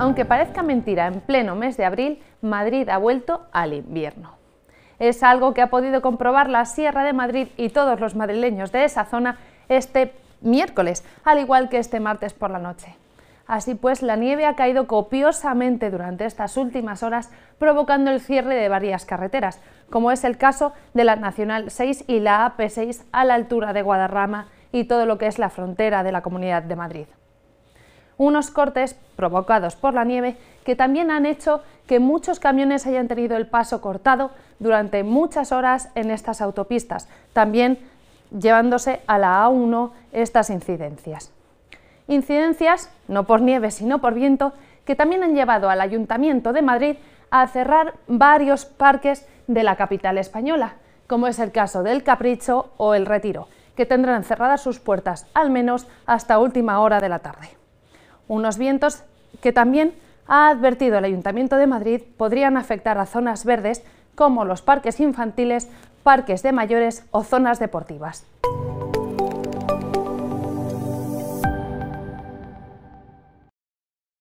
Aunque parezca mentira, en pleno mes de abril, Madrid ha vuelto al invierno. Es algo que ha podido comprobar la Sierra de Madrid y todos los madrileños de esa zona este miércoles, al igual que este martes por la noche. Así pues, la nieve ha caído copiosamente durante estas últimas horas, provocando el cierre de varias carreteras, como es el caso de la Nacional 6 y la AP6 a la altura de Guadarrama y todo lo que es la frontera de la Comunidad de Madrid unos cortes provocados por la nieve que también han hecho que muchos camiones hayan tenido el paso cortado durante muchas horas en estas autopistas, también llevándose a la A1 estas incidencias. Incidencias, no por nieve, sino por viento, que también han llevado al Ayuntamiento de Madrid a cerrar varios parques de la capital española, como es el caso del Capricho o el Retiro, que tendrán cerradas sus puertas al menos hasta última hora de la tarde unos vientos que también ha advertido el Ayuntamiento de Madrid podrían afectar a zonas verdes como los parques infantiles, parques de mayores o zonas deportivas.